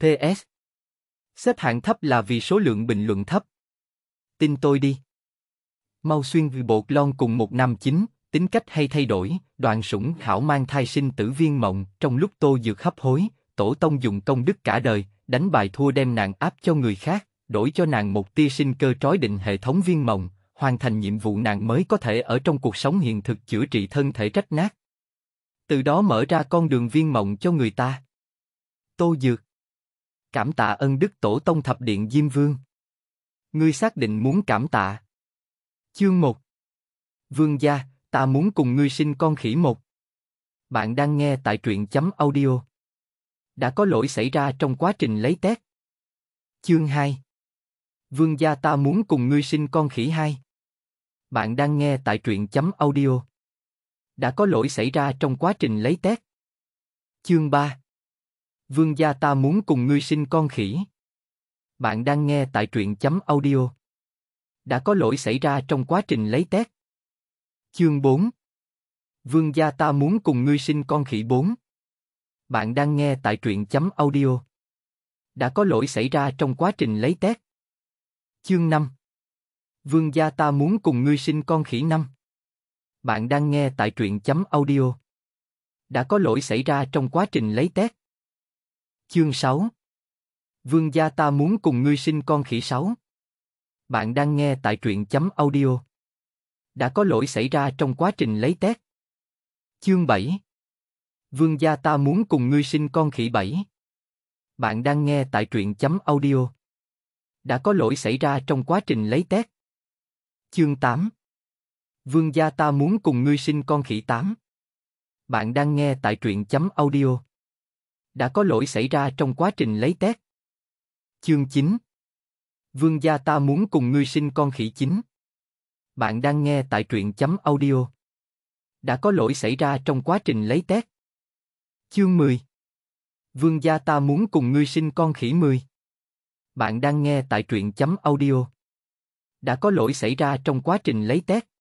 PS. Xếp hạng thấp là vì số lượng bình luận thấp. Tin tôi đi. Mau xuyên vì bột lon cùng một năm chính, tính cách hay thay đổi, đoạn sủng khảo mang thai sinh tử viên mộng, trong lúc tô dược hấp hối, tổ tông dùng công đức cả đời, đánh bài thua đem nàng áp cho người khác, đổi cho nàng một tia sinh cơ trói định hệ thống viên mộng, hoàn thành nhiệm vụ nàng mới có thể ở trong cuộc sống hiện thực chữa trị thân thể trách nát. Từ đó mở ra con đường viên mộng cho người ta. Tô Dược cảm tạ ân đức tổ tông thập điện Diêm Vương. Ngươi xác định muốn cảm tạ. Chương 1 Vương gia, ta muốn cùng ngươi sinh con khỉ một. Bạn đang nghe tại truyện chấm audio. Đã có lỗi xảy ra trong quá trình lấy tét Chương 2 Vương gia ta muốn cùng ngươi sinh con khỉ hai. Bạn đang nghe tại truyện chấm audio. Đã có lỗi xảy ra trong quá trình lấy tét Chương 3 vương gia ta muốn cùng ngươi sinh con khỉ. Bạn đang nghe tại truyện chấm audio. Đã có lỗi xảy ra trong quá trình lấy tét. Chương 4 Vương gia ta muốn cùng ngươi sinh con khỉ 4. Bạn đang nghe tại truyện chấm audio. Đã có lỗi xảy ra trong quá trình lấy tét. Chương 5 Vương gia ta muốn cùng ngươi sinh con khỉ 5. Bạn đang nghe tại truyện chấm audio. Đã có lỗi xảy ra trong quá trình lấy tét. Chương 6 Vương gia ta muốn cùng ngươi sinh con khỉ 6 Bạn đang nghe tại truyện chấm audio Đã có lỗi xảy ra trong quá trình lấy tét. Chương 7 Vương gia ta muốn cùng ngươi sinh con khỉ 7 Bạn đang nghe tại truyện chấm audio Đã có lỗi xảy ra trong quá trình lấy tét. Chương 8 Vương gia ta muốn cùng ngươi sinh con khỉ 8 Bạn đang nghe tại truyện chấm audio đã có lỗi xảy ra trong quá trình lấy tét. Chương 9 Vương gia ta muốn cùng ngươi sinh con khỉ chính. Bạn đang nghe tại truyện chấm audio. Đã có lỗi xảy ra trong quá trình lấy tét. Chương 10 Vương gia ta muốn cùng ngươi sinh con khỉ 10. Bạn đang nghe tại truyện chấm audio. Đã có lỗi xảy ra trong quá trình lấy tét.